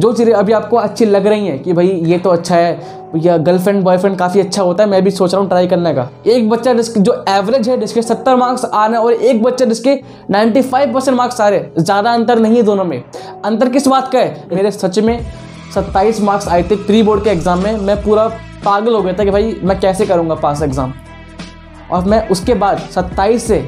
जो चीज़ें अभी आपको अच्छी लग रही हैं कि भाई ये तो अच्छा है या गर्लफ्रेंड बॉयफ्रेंड काफ़ी अच्छा होता है मैं भी सोच रहा हूँ ट्राई करने का एक बच्चा जिसके जो एवरेज है जिसके सत्तर मार्क्स आ रहे हैं और एक बच्चा जिसके नाइन्टी फाइव परसेंट मार्क्स आ रहे हैं ज़्यादा अंतर नहीं है दोनों में अंतर किस बात का है मेरे सच में सत्ताईस मार्क्स आए थे प्री बोर्ड के एग्ज़ाम में मैं पूरा पागल हो गया था कि भाई मैं कैसे करूँगा पास एग्ज़ाम और मैं उसके बाद सत्ताईस से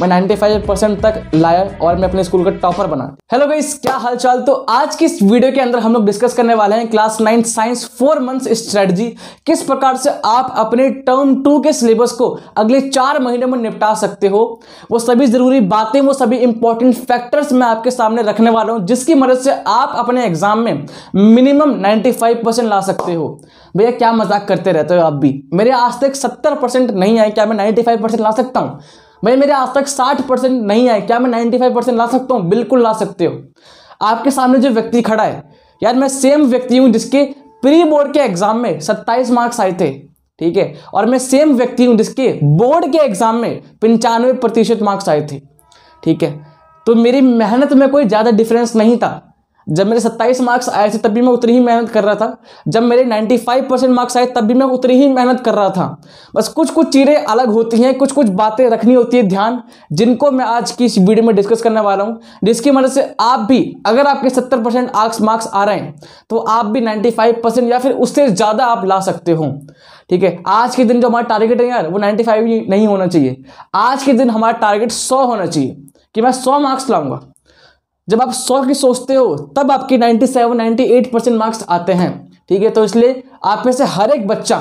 मैं 95 परसेंट तक लाया और मैं अपने स्कूल का टॉपर बना हेलो गाइस क्या हालचाल तो आज की इस वीडियो के अंदर हम लोग डिस्कस करने वाले हैं class nine science four months strategy किस प्रकार से आप अपने टर्म टू के सिलेबस को अगले चार महीने में निपटा सकते हो वो सभी ज़रूरी बातें वो सभी इंपॉर्टेंट फैक्टर्स मैं आपके सामने रखने वाला हूँ जिसकी मदद से आप अपने एग्जाम में मिनिमम नाइन्टी ला सकते हो भैया क्या मजाक करते रहते हो आप भी मेरे आज तक सत्तर नहीं आए क्या मैं नाइन्टी ला सकता हूँ भाई मेरे आज तक साठ परसेंट नहीं आए क्या मैं नाइन्टी फाइव परसेंट ला सकता हूँ बिल्कुल ला सकते हो आपके सामने जो व्यक्ति खड़ा है यार मैं सेम व्यक्ति हूँ जिसके प्री बोर्ड के एग्जाम में सत्ताईस मार्क्स आए थे ठीक है और मैं सेम व्यक्ति हूँ जिसके बोर्ड के एग्जाम में पंचानवे प्रतिशत मार्क्स आए थे ठीक है तो मेरी मेहनत में कोई ज़्यादा डिफरेंस नहीं था जब मेरे 27 मार्क्स आए थे तब भी मैं उतनी ही मेहनत कर रहा था जब मेरे 95 परसेंट मार्क्स आए तब भी मैं उतनी ही मेहनत कर रहा था बस कुछ कुछ चीज़ें अलग होती हैं कुछ कुछ बातें रखनी होती है ध्यान जिनको मैं आज की इस वीडियो में डिस्कस करने वाला हूँ जिसकी मदद से आप भी अगर आपके 70 परसेंट मार्क्स आ रहे हैं तो आप भी नाइन्टी परसेंट या फिर उससे ज़्यादा आप ला सकते हो ठीक है आज के दिन जो हमारा टारगेट है यार वो नाइन्टी नहीं होना चाहिए आज के दिन हमारा टारगेट सौ होना चाहिए कि मैं सौ मार्क्स लाऊंगा जब आप सौ की सोचते हो तब आपकी ninety seven ninety eight percent marks आते हैं ठीक है तो इसलिए आप में से हर एक बच्चा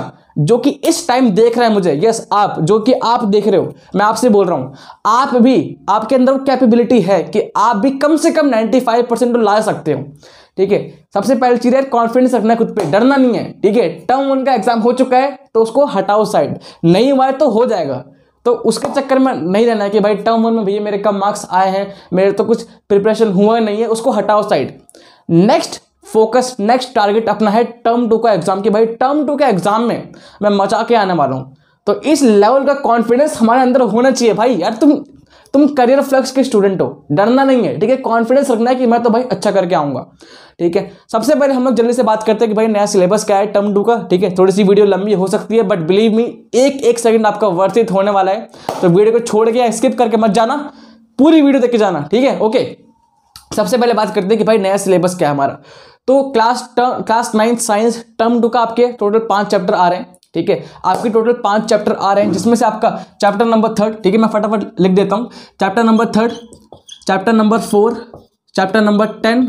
जो कि इस टाइम देख रहा है मुझे यस आप जो कि आप देख रहे हो मैं आपसे बोल रहा हूं आप भी आपके अंदर कैपेबिलिटी है कि आप भी कम से कम 95 परसेंट तो ला सकते हो ठीक है सबसे पहले चीज है कॉन्फिडेंस रखना खुद पे डरना नहीं है ठीक है टर्म वन का एग्जाम हो चुका है तो उसको हटाओ साइड नहीं हुआ है तो हो जाएगा तो उसके चक्कर में नहीं रहना है कि भाई टर्म वन में भैया मेरे कम मार्क्स आए हैं मेरे तो कुछ प्रिपरेशन हुआ नहीं है उसको हटाओ side next focus next target अपना है टर्म टू का एग्जाम कि भाई टर्म टू के एग्जाम में मैं मचा के आने वाला हूँ तो इस लेवल का कॉन्फिडेंस हमारे अंदर होना चाहिए भाई यार तुम तुम करियर फ्लक्स के स्टूडेंट हो डरना नहीं है ठीक है कॉन्फिडेंस रखना है कि मैं तो भाई अच्छा करके आऊँगा ठीक है सबसे पहले हम लोग जल्दी से बात करते हैं कि भाई नया सिलेबस क्या है टर्म टू का ठीक है थोड़ी सी वीडियो लंबी हो सकती है बट बिलीव मी एक एक सेकंड आपका वर्थित होने वाला है तो वीडियो को छोड़ के स्किप करके मत जाना पूरी वीडियो देख के जाना ठीक है ओके सबसे पहले बात करते हैं कि भाई नया सिलेबस क्या है हमारा तो class class ninth science term two का आपके टोटल पाँच चैप्टर आ रहे हैं ठीक है आपके टोटल पांच चैप्टर आ रहे हैं जिसमें से आपका चैप्टर नंबर थर्ड ठीक है मैं फटाफट लिख देता हूँ chapter number third chapter number four chapter number ten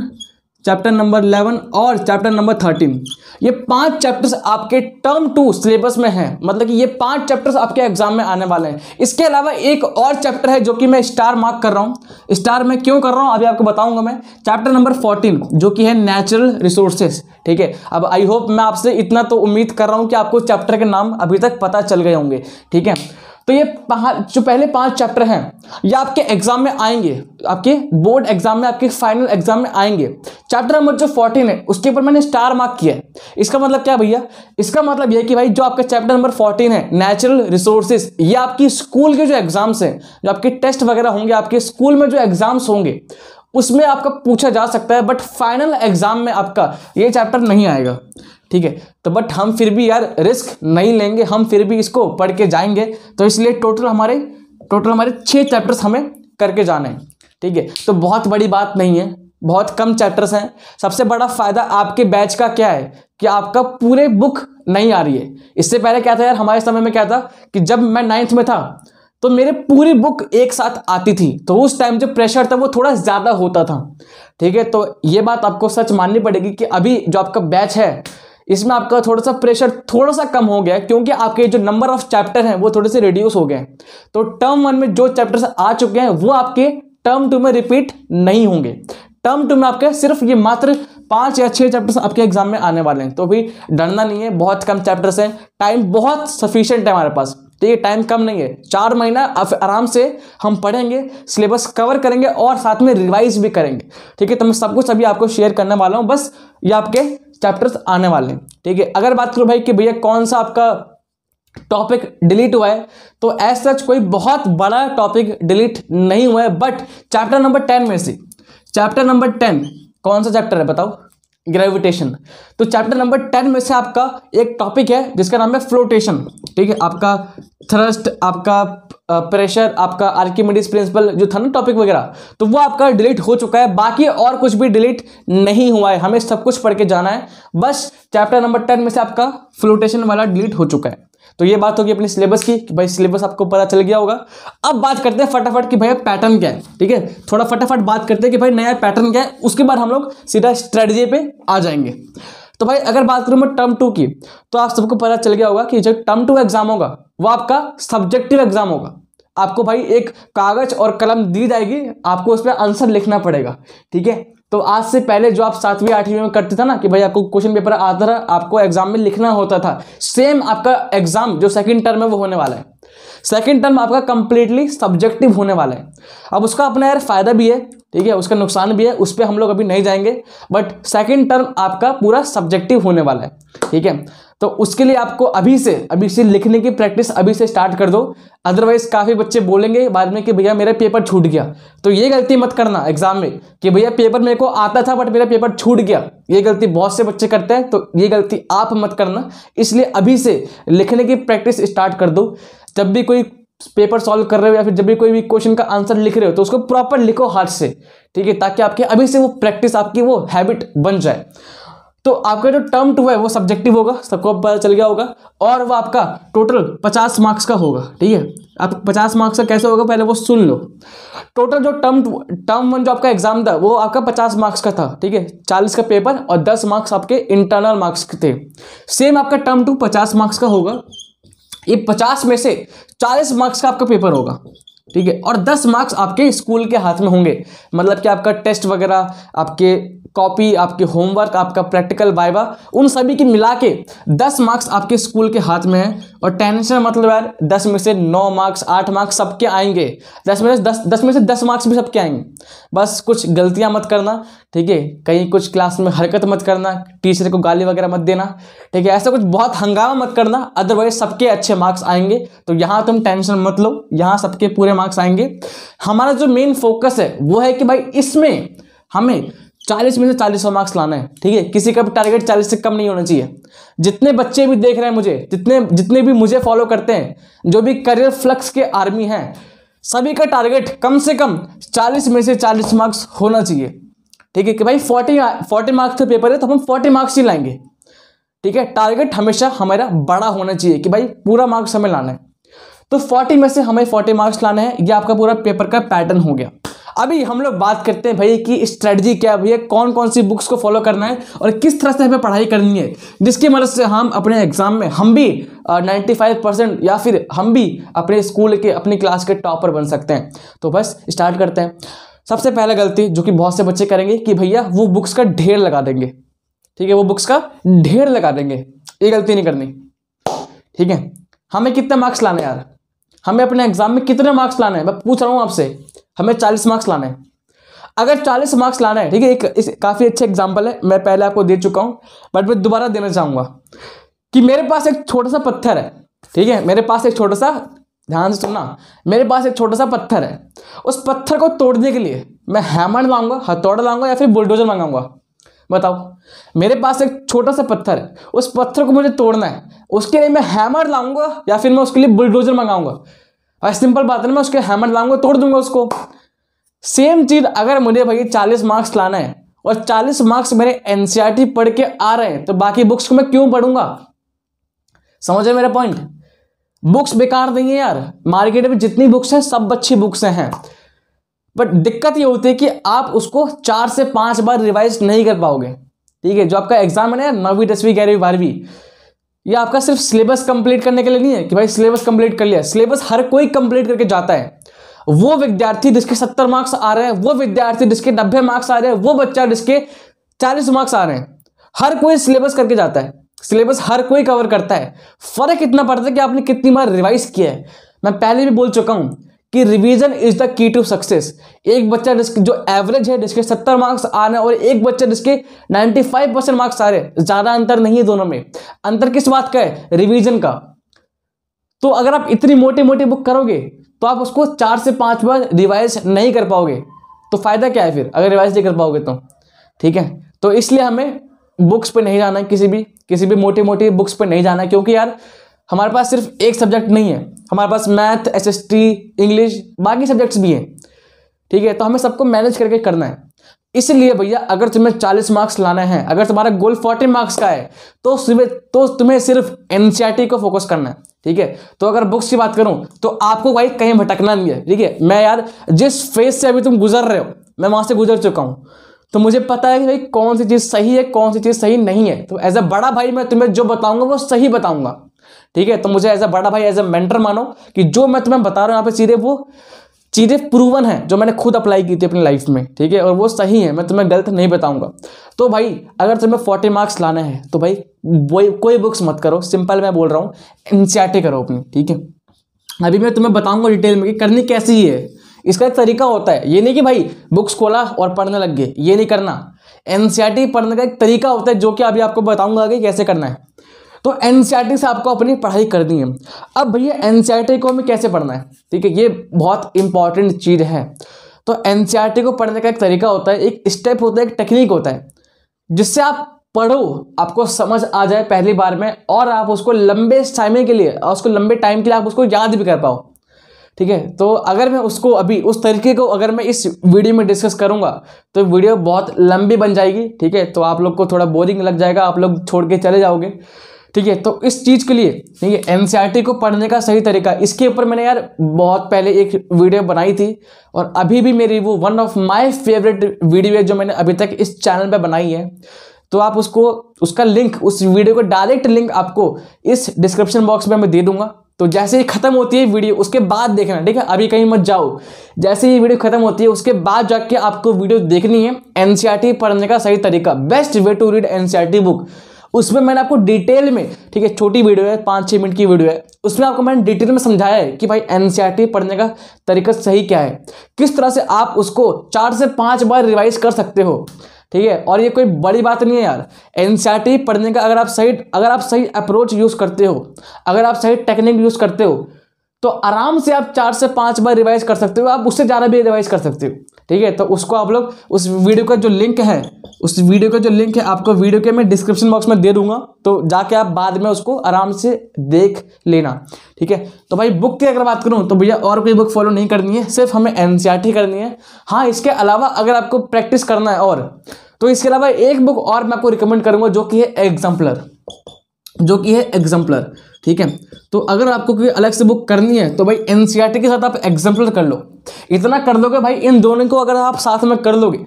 chapter number eleven और चैप्टर नंबर थर्टीन ये पांच चैप्टर्स आपके टर्म टू सिलेबस में हैं मतलब कि ये पांच चैप्टर्स आपके एग्जाम में आने वाले हैं इसके अलावा एक और चैप्टर है जो कि मैं स्टार मार्क कर रहा हूँ स्टार मैं क्यों कर रहा हूँ अभी आपको बताऊंगा मैं चैप्टर नंबर फोर्टीन जो कि है नेचुरल रिसोर्सेस ठीक है अब आई होप मैं आपसे इतना तो उम्मीद कर रहा हूँ कि आपको चैप्टर के नाम अभी तक पता चल गए होंगे ठीक है तो ये जो पहले पांच चैप्टर हैं ये आपके एग्जाम में आएंगे आपके बोर्ड एग्जाम में आपके फाइनल एग्जाम में आएंगे चैप्टर नंबर जो फोर्टीन है उसके ऊपर मैंने स्टार मार्क किया है इसका मतलब क्या भैया इसका मतलब यह कि भाई जो आपका चैप्टर नंबर फोर्टीन है नेचुरल रिसोर्सेज ये आपकी स्कूल के जो एग्जाम्स हैं जो आपके टेस्ट वगैरह होंगे आपके स्कूल में जो एग्जाम्स होंगे उसमें आपका पूछा जा सकता है बट फाइनल एग्जाम में आपका ये चैप्टर नहीं आएगा ठीक है तो बट हम फिर भी यार रिस्क नहीं लेंगे हम फिर भी इसको पढ़ के जाएंगे तो इसलिए टोटल हमारे टोटल हमारे छः चैप्टर्स हमें करके जाने हैं ठीक है तो बहुत बड़ी बात नहीं है बहुत कम चैप्टर्स हैं सबसे बड़ा फ़ायदा आपके बैच का क्या है कि आपका पूरे बुक नहीं आ रही है इससे पहले क्या था यार हमारे समय में क्या था कि जब मैं नाइन्थ में था तो मेरे पूरी बुक एक साथ आती थी तो उस टाइम जो प्रेशर था वो थोड़ा ज़्यादा होता था ठीक है तो ये बात आपको सच माननी पड़ेगी कि अभी जो आपका बैच है इसमें आपका थोड़ा सा प्रेशर थोड़ा सा कम हो गया क्योंकि आपके जो नंबर ऑफ चैप्टर हैं वो थोड़े से रिड्यूस हो गए तो टर्म वन में जो चैप्टर्स आ चुके हैं वो आपके टर्म टू में रिपीट नहीं होंगे टर्म टू में आपके सिर्फ ये मात्र पांच या छह चैप्टर्स आपके एग्जाम में आने वाले हैं तो भी डरना नहीं है बहुत कम चैप्टर्स हैं टाइम बहुत सफिशियंट है हमारे पास तो ये टाइम कम नहीं है चार महीना अब आराम से हम पढ़ेंगे सिलेबस कवर करेंगे और साथ में रिवाइज भी करेंगे ठीक है तो मैं सब कुछ अभी आपको शेयर करने वाला हूँ बस ये आपके चैप्टर्स आने वाले हैं ठीक है अगर बात करो भाई कि भैया कौन सा आपका टॉपिक डिलीट हुआ है तो एज सच कोई बहुत बड़ा टॉपिक डिलीट नहीं हुआ है बट चैप्टर नंबर टेन में से चैप्टर नंबर टेन कौन सा चैप्टर है बताओ ग्रेविटेशन तो चैप्टर नंबर टेन में से आपका एक टॉपिक है जिसका नाम है फ्लोटेशन ठीक है आपका थ्रस्ट आपका प्रेशर आपका आर्किमिडीज प्रिंसिपल जो था ना टॉपिक वगैरह तो वो आपका डिलीट हो चुका है बाकी और कुछ भी डिलीट नहीं हुआ है हमें सब कुछ पढ़ के जाना है बस चैप्टर नंबर टेन में से आपका फ्लोटेशन वाला डिलीट हो चुका है तो ये बात होगी अपने सिलेबस की कि भाई सिलेबस आपको पता चल गया होगा अब बात करते हैं फटाफट कि भाई पैटर्न क्या है ठीक है थोड़ा फटाफट बात करते हैं कि भाई नया पैटर्न क्या है उसके बाद हम लोग सीधा स्ट्रेटजी पे आ जाएंगे तो भाई अगर बात करूँ मैं टर्म टू की तो आप सबको पता चल गया होगा कि जो टर्म टू एग्जाम होगा वो आपका सब्जेक्टिव एग्जाम होगा आपको भाई एक कागज और कलम दी जाएगी आपको उस पर आंसर लिखना पड़ेगा ठीक है तो आज से पहले जो आप सातवीं आठवीं में करते थे ना कि भाई आपको क्वेश्चन पेपर आता था आपको एग्जाम में लिखना होता था सेम आपका एग्जाम जो सेकंड टर्म है वो होने वाला है सेकेंड टर्म आपका कंप्लीटली सब्जेक्टिव होने वाला है अब उसका अपना यार फायदा भी है ठीक है उसका नुकसान भी है उस पर हम लोग अभी नहीं जाएंगे बट सेकेंड टर्म आपका पूरा सब्जेक्टिव होने वाला है ठीक है तो उसके लिए आपको अभी से अभी से लिखने की प्रैक्टिस अभी से स्टार्ट कर दो अदरवाइज काफ़ी बच्चे बोलेंगे बाद में कि भैया मेरा पेपर छूट गया तो ये गलती मत करना एग्जाम में कि भैया पेपर मेरे को आता था बट मेरा पेपर छूट गया ये गलती बहुत से बच्चे करते हैं तो ये गलती आप मत करना इसलिए अभी से लिखने की प्रैक्टिस स्टार्ट कर दो जब भी कोई पेपर सॉल्व कर रहे हो या फिर जब भी कोई भी क्वेश्चन का आंसर लिख रहे हो तो उसको प्रॉपर लिखो हाथ से ठीक है ताकि आपके अभी से वो प्रैक्टिस आपकी वो हैबिट बन जाए तो आपका जो टर्म टू है वो सब्जेक्टिव होगा सबको पता चल गया होगा और वो आपका टोटल पचास मार्क्स का होगा ठीक है आप पचास मार्क्स का कैसे होगा पहले वो सुन लो टोटल जो टर्म टर्म वन जो आपका एग्जाम था वो आपका पचास मार्क्स का था ठीक है चालीस का पेपर और दस मार्क्स आपके इंटरनल मार्क्स के थे सेम आपका टर्म टू पचास मार्क्स का होगा ये पचास में से चालीस मार्क्स का आपका पेपर होगा ठीक है और दस मार्क्स आपके स्कूल के हाथ में होंगे मतलब कि आपका टेस्ट वगैरह आपके कॉपी आपके होमवर्क आपका प्रैक्टिकल वाइवा उन सभी की मिला के दस मार्क्स आपके स्कूल के हाथ में है और टेंशन मतलब यार दस में से नौ मार्क्स आठ मार्क्स सबके आएंगे दस में से दस दस में से दस मार्क्स भी सबके आएंगे बस कुछ गलतियां मत करना ठीक है कहीं कुछ क्लास में हरकत मत करना टीचर को गाली वगैरह मत देना ठीक है ऐसा कुछ बहुत हंगामा मत करना अदरवाइज सबके अच्छे मार्क्स आएंगे तो यहाँ तुम टेंशन मत लो यहाँ सबके पूरे मार्क्स आएंगे हमारा जो मेन फोकस है वो है कि भाई इसमें हमें 40 में से चालीस सौ मार्क्स लाना है ठीक है किसी का भी टारगेट 40 से कम नहीं होना चाहिए जितने बच्चे भी देख रहे हैं मुझे जितने जितने भी मुझे फॉलो करते हैं जो भी करियर फ्लक्स के आर्मी हैं सभी का टारगेट कम से कम चालीस में से चालीस मार्क्स होना चाहिए ठीक है कि भाई फोर्टी फोर्टी मार्क्स का पेपर है तो हम फोर्टी मार्क्स ही लाएंगे ठीक है टारगेट हमेशा हमारा बड़ा होना चाहिए कि भाई पूरा मार्क्स हमें लाना है तो 40 में से हमें 40 मार्क्स लाना है ये आपका पूरा पेपर का पैटर्न हो गया अभी हम लोग बात करते हैं भाई कि स्ट्रेटजी क्या है भैया कौन कौन सी बुक्स को फॉलो करना है और किस तरह से हमें पढ़ाई करनी है जिसकी मदद से हम अपने एग्जाम में हम भी नाइन्टी फाइव परसेंट या फिर हम भी अपने स्कूल के अपनी क्लास के टॉपर बन सकते हैं तो बस स्टार्ट करते हैं सबसे पहला गलती जो कि बहुत से बच्चे करेंगे कि भैया वो बुक्स का ढेर लगा देंगे ठीक है वो बुक्स का ढेर लगा देंगे ये गलती नहीं करनी ठीक है हमें कितने मार्क्स लाने यार हमें अपने एग्जाम में कितने मार्क्स लाने हैं मैं पूछ रहा हूँ आपसे हमें चालीस मार्क्स लाने हैं अगर चालीस मार्क्स लाना है ठीक है एक इस काफ़ी अच्छे एग्जाम्पल है मैं पहले आपको दे चुका हूँ बट मैं दोबारा देना चाहूँगा कि मेरे पास एक छोटा सा पत्थर है ठीक है मेरे पास एक छोटा सा ध्यान से सुनना मेरे पास एक छोटा सा पत्थर है उस पत्थर को तोड़ने के लिए मैं हैमर लाऊंगा हथौड़ा लाऊंगा या फिर बुलडोजर मंगाऊंगा बताओ मेरे पास एक छोटा सा पत्थर है उस पत्थर को मुझे तोड़ना है उसके लिए मैं हैमर लाऊंगा या फिर मैं उसके लिए बुलडोजर मंगाऊंगा और सिंपल बात है मैं उसके हैमर लाऊंगा तोड़ दूंगा उसको सेम चीज़ अगर मुझे भाई चालीस मार्क्स लाना है और चालीस मार्क्स मेरे एन e पढ़ के आ रहे हैं तो बाकी बुक्स को मैं क्यों पढ़ूंगा समझे मेरा पॉइंट बुक्स बेकार नहीं है यार मार्केट में जितनी बुक्स हैं सब अच्छी बुक्स हैं बट दिक्कत ये होती है कि आप उसको चार से पांच बार रिवाइज नहीं कर पाओगे ठीक है जो आपका एग्जाम है नौवीं दसवीं ग्यारहवीं बारहवीं ये आपका सिर्फ सिलेबस कंप्लीट करने के लिए नहीं है कि भाई सिलेबस कंप्लीट कर लिया सिलेबस हर कोई कंप्लीट करके जाता है वो विद्यार्थी जिसके सत्तर मार्क्स आ रहे हैं वो विद्यार्थी जिसके नब्बे मार्क्स आ रहे हैं वो बच्चा जिसके चालीस मार्क्स आ रहे हैं हर कोई सिलेबस करके जाता है सिलेबस हर कोई कवर करता है फर्क इतना पड़ता है कि आपने कितनी बार रिवाइज किया है मैं पहले भी बोल चुका हूं कि revision is the key to success एक बच्चा जिसके जो एवरेज है जिसके सत्तर मार्क्स आ रहे हैं और एक बच्चा जिसके नाइन्टी फाइव परसेंट मार्क्स आ रहे हैं ज़्यादा अंतर नहीं है दोनों में अंतर किस बात का है रिवीजन का तो अगर आप इतनी मोटी मोटी बुक करोगे तो आप उसको चार से पांच बार रिवाइज नहीं कर पाओगे तो फ़ायदा क्या है फिर अगर रिवाइज नहीं कर पाओगे तो ठीक है तो इसलिए हमें बुक्स पर नहीं जाना है किसी भी किसी भी मोटी मोटी बुक्स पर नहीं जाना क्योंकि यार हमारे पास सिर्फ एक सब्जेक्ट नहीं है हमारे पास math S S T English बाकी सब्जेक्ट्स भी हैं ठीक है तो हमें सबको मैनेज करके करना है इसलिए भैया अगर तुम्हें 40 मार्क्स लाना है अगर तुम्हारा गोल 40 मार्क्स का है तो सुबह तो तुम्हें सिर्फ एन e को फोकस करना है ठीक है तो अगर बुक्स की बात करूं तो आपको भाई कहीं भटकना नहीं है ठीक है मैं यार जिस फेज से अभी तुम गुजर रहे हो मैं वहां से गुजर चुका हूं तो मुझे पता है कि भाई कौन सी चीज़ सही है कौन सी चीज़ सही नहीं है तो एज अ बड़ा भाई मैं तुम्हें जो बताऊंगा वो सही बताऊंगा ठीक है तो मुझे एज ए बड़ा भाई एज ए मेंटर मानो कि जो मैं तुम्हें बता रहा हूँ यहाँ पे सीधे वो चीज़ें प्रूवन है जो मैंने खुद अप्लाई की थी अपनी लाइफ में ठीक है और वो सही है मैं तुम्हें गलत नहीं बताऊंगा तो भाई अगर तुम्हें फोर्टी मार्क्स लाने हैं तो भाई कोई बुक्स मत करो सिंपल मैं बोल रहा हूँ एन करो अपनी ठीक है अभी मैं तुम्हें बताऊंगा डिटेल में कि करनी कैसी है इसका एक तरीका होता है ये नहीं कि भाई बुक्स खोला और पढ़ने लग गए ये नहीं करना एन पढ़ने का एक तरीका होता है जो कि अभी आपको बताऊंगा कि कैसे करना है तो एन e से आपको अपनी पढ़ाई करनी है अब भैया एन e को हमें कैसे पढ़ना है ठीक है ये बहुत इंपॉर्टेंट चीज़ है तो एन e को पढ़ने का एक तरीका होता है एक स्टेप होता है एक टेक्निक होता है जिससे आप पढ़ो आपको समझ आ जाए पहली बार में और आप उसको लंबे समय के लिए और उसको लंबे टाइम के लिए आप उसको याद भी कर पाओ ठीक है तो अगर मैं उसको अभी उस तरीके को अगर मैं इस वीडियो में डिस्कस करूंगा तो वीडियो बहुत लंबी बन जाएगी ठीक है तो आप लोग को थोड़ा बोरिंग लग जाएगा आप लोग छोड़ के चले जाओगे ठीक है तो इस चीज़ के लिए ठीक है एनसीईआरटी e को पढ़ने का सही तरीका इसके ऊपर मैंने यार बहुत पहले एक वीडियो बनाई थी और अभी भी मेरी वो one of my favourite video है जो मैंने अभी तक इस चैनल पे बनाई है तो आप उसको उसका लिंक उस वीडियो का डायरेक्ट लिंक आपको इस डिस्क्रिप्शन बॉक्स में मैं दे दूंगा तो जैसे ही खत्म होती है वीडियो उसके बाद देखना ठीक है अभी कहीं मत जाओ जैसे ही वीडियो खत्म होती है उसके बाद जाके आपको वीडियो देखनी है एनसीईआरटी e पढ़ने का सही तरीका best way to read NCERT book उसमें मैंने आपको डिटेल में ठीक है छोटी वीडियो है पाँच छः मिनट की वीडियो है उसमें आपको मैंने डिटेल में समझाया है कि भाई एन e पढ़ने का तरीका सही क्या है किस तरह से आप उसको चार से पाँच बार रिवाइज कर सकते हो ठीक है और ये कोई बड़ी बात नहीं है यार एन e पढ़ने का अगर आप सही अगर आप सही अप्रोच यूज़ करते हो अगर आप सही टेक्निक यूज़ करते हो तो आराम से आप चार से पाँच बार रिवाइज कर सकते हो आप उससे ज़्यादा भी रिवाइज कर सकते हो ठीक है तो उसको आप लोग उस वीडियो का जो लिंक है उस वीडियो का जो लिंक है आपको वीडियो के मैं डिस्क्रिप्शन बॉक्स में दे दूंगा तो जाके आप बाद में उसको आराम से देख लेना ठीक है तो भाई बुक की अगर बात करूँ तो भैया और कोई बुक फॉलो नहीं करनी है सिर्फ हमें एन e करनी है हाँ इसके अलावा अगर आपको प्रैक्टिस करना है और तो इसके अलावा एक बुक और मैं आपको रिकमेंड करूँगा जो कि है एग्जाम्पलर जो कि है एग्जाम्पलर ठीक है तो अगर आपको कोई अलग से बुक करनी है तो भाई एन e के साथ आप एग्जाम्पल कर लो इतना कर लोगे भाई इन दोनों को अगर आप साथ में कर लोगे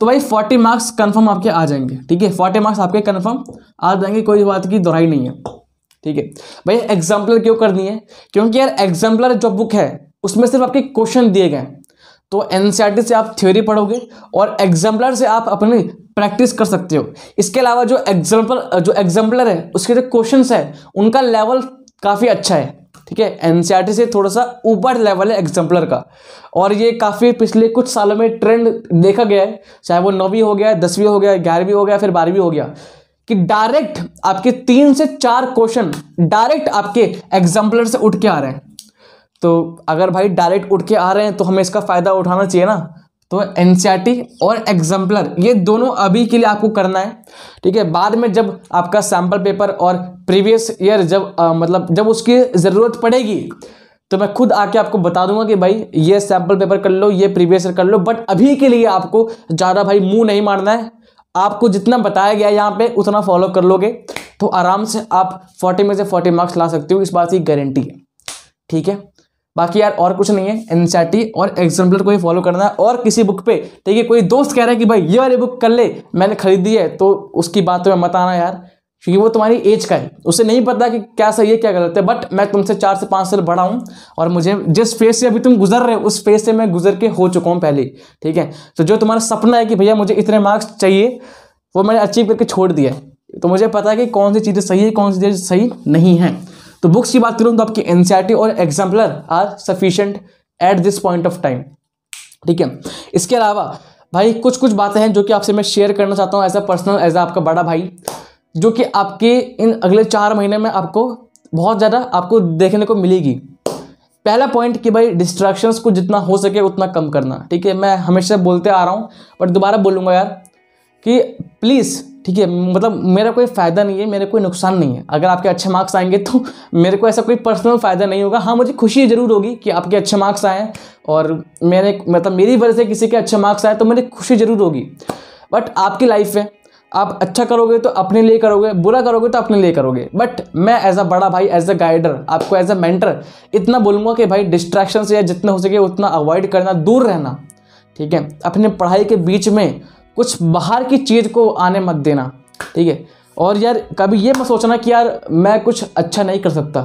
तो भाई फोर्टी मार्क्स कन्फर्म आपके आ जाएंगे ठीक है फोर्टी मार्क्स आपके कन्फर्म आ जाएंगे कोई बात की दोहराई नहीं है ठीक है भाई एग्जाम्पलर क्यों करनी है क्योंकि यार एग्जाम्पलर जो बुक है उसमें सिर्फ आपके क्वेश्चन दिए गए हैं तो एन e से आप थ्योरी पढ़ोगे और एग्जाम्पलर से आप अपनी प्रैक्टिस कर सकते हो इसके अलावा जो एग्जाम्पल जो एग्जाम्पलर है उसके जो क्वेश्चन है उनका लेवल काफ़ी अच्छा है ठीक है एन e से थोड़ा सा ऊपर लेवल है एग्जाम्पलर का और ये काफ़ी पिछले कुछ सालों में ट्रेंड देखा गया है चाहे वो नौवीं हो गया दसवीं हो गया ग्यारहवीं हो गया फिर बारहवीं हो गया कि डायरेक्ट आपके तीन से चार क्वेश्चन डायरेक्ट आपके एग्जाम्पलर से उठ के आ रहे हैं तो अगर भाई डायरेक्ट उठ के आ रहे हैं तो हमें इसका फ़ायदा उठाना चाहिए ना तो एन e और एग्जाम्पलर ये दोनों अभी के लिए आपको करना है ठीक है बाद में जब आपका सैम्पल पेपर और प्रीवियस ईयर जब आ, मतलब जब उसकी ज़रूरत पड़ेगी तो मैं खुद आके आपको बता दूंगा कि भाई ये सैम्पल पेपर कर लो ये प्रीवियस ईयर कर लो बट अभी के लिए आपको ज़्यादा भाई मुंह नहीं मारना है आपको जितना बताया गया यहाँ पे उतना फॉलो कर लोगे तो आराम से आप फोर्टी में से फोर्टी मार्क्स ला सकते हो इस बात की गारंटी है ठीक है बाकी यार और कुछ नहीं है एनसीआरटी e और एग्जाम्पलर को ही फॉलो करना है और किसी बुक पे ठीक है कोई दोस्त कह रहा है कि भाई ये वाली बुक कर ले मैंने खरीदी है तो उसकी बात में मत आना यार क्योंकि वो तुम्हारी एज का है उसे नहीं पता कि क्या सही है क्या गलत है बट मैं तुमसे चार से पाँच साल बड़ा हूँ और मुझे जिस फेज से अभी तुम गुजर रहे हो उस फेज से मैं गुजर के हो चुका हूँ पहले ठीक है तो जो तुम्हारा सपना है कि भैया मुझे इतने मार्क्स चाहिए वो मैंने अचीव करके छोड़ दिया तो मुझे पता है कि कौन सी चीज़ें सही है कौन सी चीज़ें सही नहीं है तो बुक्स की बात करूँ तो आपकी एनसीआरटी e और exemplar are sufficient at this point of time ठीक है इसके अलावा भाई कुछ कुछ बातें हैं जो कि आपसे मैं शेयर करना चाहता हूँ as a personal as a आपका बड़ा भाई जो कि आपके इन अगले चार महीने में आपको बहुत ज़्यादा आपको देखने को मिलेगी पहला पॉइंट कि भाई डिस्ट्रैक्शंस को जितना हो सके उतना कम करना ठीक है मैं हमेशा बोलते आ रहा हूँ बट दोबारा बोलूँगा यार कि प्लीज़ ठीक है मतलब मेरा कोई फ़ायदा नहीं है मेरा कोई नुकसान नहीं है अगर आपके अच्छे मार्क्स आएंगे तो मेरे को ऐसा कोई पर्सनल फ़ायदा नहीं होगा हाँ मुझे खुशी ज़रूर होगी कि आपके अच्छे मार्क्स आएँ और मेरे मतलब मेरी वजह से किसी के अच्छे मार्क्स आए तो मुझे खुशी ज़रूर होगी बट आपकी लाइफ है आप अच्छा करोगे तो अपने लिए करोगे बुरा करोगे तो अपने लिए करोगे बट मैं एज अ बड़ा भाई एज अ गाइडर आपको एज अ मेंटर इतना बोलूँगा कि भाई डिस्ट्रैक्शन से या जितना हो सके उतना अवॉइड करना दूर रहना ठीक है अपने पढ़ाई के बीच में कुछ बाहर की चीज़ को आने मत देना ठीक है और यार कभी ये मत सोचना कि यार मैं कुछ अच्छा नहीं कर सकता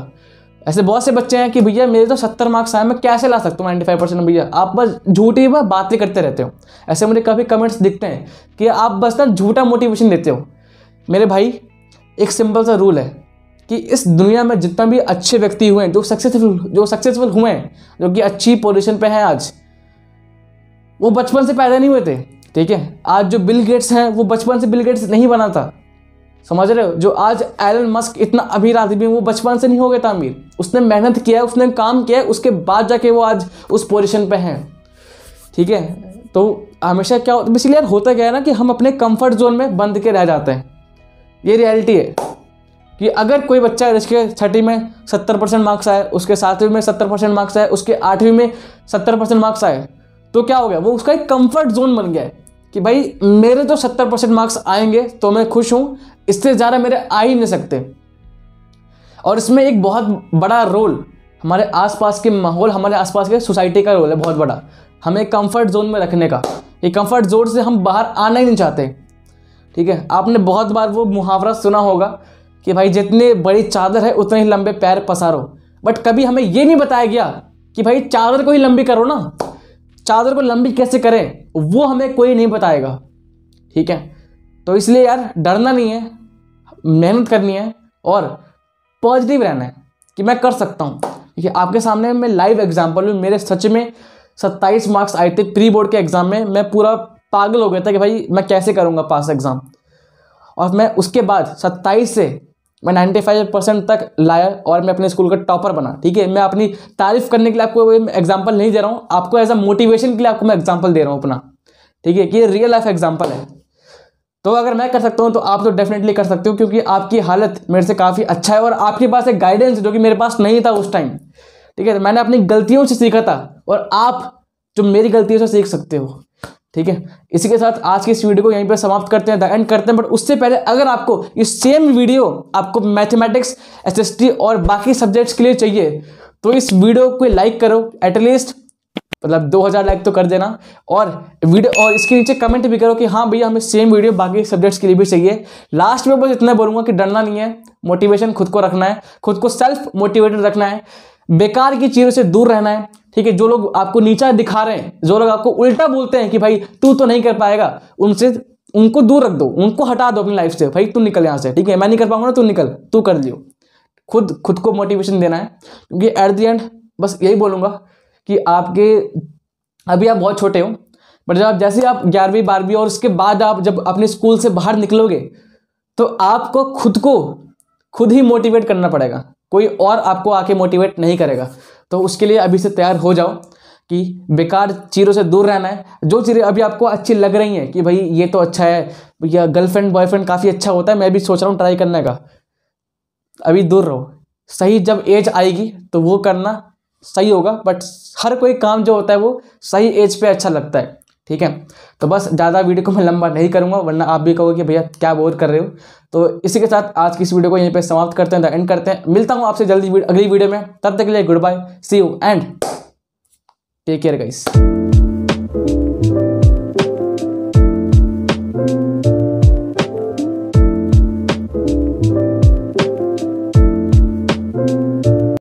ऐसे बहुत से बच्चे हैं कि भैया मेरे तो सत्तर मार्क्स आए मैं कैसे ला सकता हूँ नाइन्टी फाइव परसेंट भैया आप बस झूठी बस बातें करते रहते हो ऐसे मुझे कभी कमेंट्स दिखते हैं कि आप बस ना झूठा मोटिवेशन देते हो मेरे भाई एक सिंपल सा रूल है कि इस दुनिया में जितना भी अच्छे व्यक्ति हुए हैं जो सक्सेसफुल जो सक्सेसफुल हुए हैं जो कि अच्छी पोजिशन पर हैं आज वो बचपन से पैदा नहीं हुए थे ठीक है आज जो बिल गेट्स हैं वो बचपन से बिल गेट्स नहीं बना था समझ रहे हो जो आज एलन मस्क इतना अमीर आदमी वो बचपन से नहीं हो गया था अमीर उसने मेहनत किया उसने काम किया है उसके बाद जाके वो आज उस पोजिशन पर हैं ठीक है तो हमेशा क्या होता इसलिए यार होता क्या है ना कि हम अपने कंफर्ट जोन में बंद के रह जाते हैं ये रियलिटी है कि अगर कोई बच्चा जिसके छठी में सत्तर परसेंट मार्क्स आए उसके सातवीं में सत्तर परसेंट मार्क्स आए उसके आठवीं में सत्तर परसेंट मार्क्स आए तो क्या हो गया वो उसका एक कंफर्ट जोन बन गया है कि भाई मेरे तो सत्तर परसेंट मार्क्स आएंगे तो मैं खुश हूँ इससे ज़्यादा मेरे आ ही नहीं सकते और इसमें एक बहुत बड़ा रोल हमारे आसपास के माहौल हमारे आसपास के सोसाइटी का रोल है बहुत बड़ा हमें कंफर्ट जोन में रखने का ये कंफर्ट जोन से हम बाहर आना ही नहीं चाहते ठीक है आपने बहुत बार वो मुहावरा सुना होगा कि भाई जितने बड़ी चादर है उतने ही लंबे पैर पसारो बट कभी हमें ये नहीं बताया गया कि भाई चादर को ही लंबी करो ना चादर को लंबी कैसे करें वो हमें कोई नहीं बताएगा ठीक है तो इसलिए यार डरना नहीं है मेहनत करनी है और पॉजिटिव रहना है कि मैं कर सकता हूँ ठीक है आपके सामने मैं लाइव एग्जाम्पल हूँ मेरे सच में सत्ताईस मार्क्स आए थे प्री बोर्ड के एग्ज़ाम में मैं पूरा पागल हो गया था कि भाई मैं कैसे करूँगा पास एग्ज़ाम और मैं उसके बाद सत्ताईस से मैं नाइन्टी फाइव परसेंट तक लाया और मैं अपने स्कूल का टॉपर बना ठीक है मैं अपनी तारीफ करने के लिए आपको एग्जाम्पल नहीं दे रहा हूँ आपको एज अ मोटिवेशन के लिए आपको मैं एग्जाम्पल दे रहा हूँ अपना ठीक है कि रियल लाइफ एग्जाम्पल है तो अगर मैं कर सकता हूँ तो आप तो डेफिनेटली कर सकते हो क्योंकि आपकी हालत मेरे से काफ़ी अच्छा है और आपके पास एक गाइडेंस जो कि मेरे पास नहीं था उस टाइम ठीक है तो मैंने अपनी गलतियों से सीखा था और आप जो मेरी गलतियों से सीख सकते हो ठीक है इसी के साथ आज की इस वीडियो को यहीं पर समाप्त करते हैं एंड करते हैं बट उससे पहले अगर आपको ये सेम वीडियो आपको मैथमेटिक्स एसएसटी और बाकी सब्जेक्ट्स के लिए चाहिए तो इस वीडियो को लाइक करो एटलीस्ट मतलब 2000 लाइक तो कर देना और वीडियो और इसके नीचे कमेंट भी करो कि हाँ भैया हमें सेम वीडियो बाकी सब्जेक्ट्स के लिए भी चाहिए लास्ट में बस इतना बोलूँगा कि डरना नहीं है मोटिवेशन खुद को रखना है खुद को सेल्फ मोटिवेटेड रखना है बेकार की चीज़ों से दूर रहना है ठीक है जो लोग आपको नीचा दिखा रहे हैं जो लोग आपको उल्टा बोलते हैं कि भाई तू तो नहीं कर पाएगा उनसे उनको दूर रख दो उनको हटा दो अपनी लाइफ से भाई तू निकल यहाँ से ठीक है मैं नहीं कर पाऊंगा ना तू निकल तू कर लियो खुद खुद को मोटिवेशन देना है क्योंकि एट द एंड बस यही बोलूँगा कि आपके अभी आप बहुत छोटे हो बट जब आप जैसे आप ग्यारहवीं बारहवीं और उसके बाद आप जब अपने स्कूल से बाहर निकलोगे तो आपको खुद को खुद ही मोटिवेट करना पड़ेगा कोई और आपको आके मोटिवेट नहीं करेगा तो उसके लिए अभी से तैयार हो जाओ कि बेकार चीज़ों से दूर रहना है जो चीज़ें अभी आपको अच्छी लग रही हैं कि भाई ये तो अच्छा है या गर्लफ्रेंड बॉयफ्रेंड काफ़ी अच्छा होता है मैं भी सोच रहा हूँ ट्राई करने का अभी दूर रहो सही जब एज आएगी तो वो करना सही होगा बट हर कोई काम जो होता है वो सही एज पे अच्छा लगता है ठीक है तो बस ज़्यादा वीडियो को मैं लंबा नहीं करूँगा वरना आप भी कहोगे कि भैया क्या बोर कर रहे हो तो इसी के साथ आज की इस वीडियो को यहीं पे समाप्त करते हैं एंड करते हैं मिलता हूँ आपसे जल्दी अगली वीडियो में तब तक के लिए good bye see you and take care guys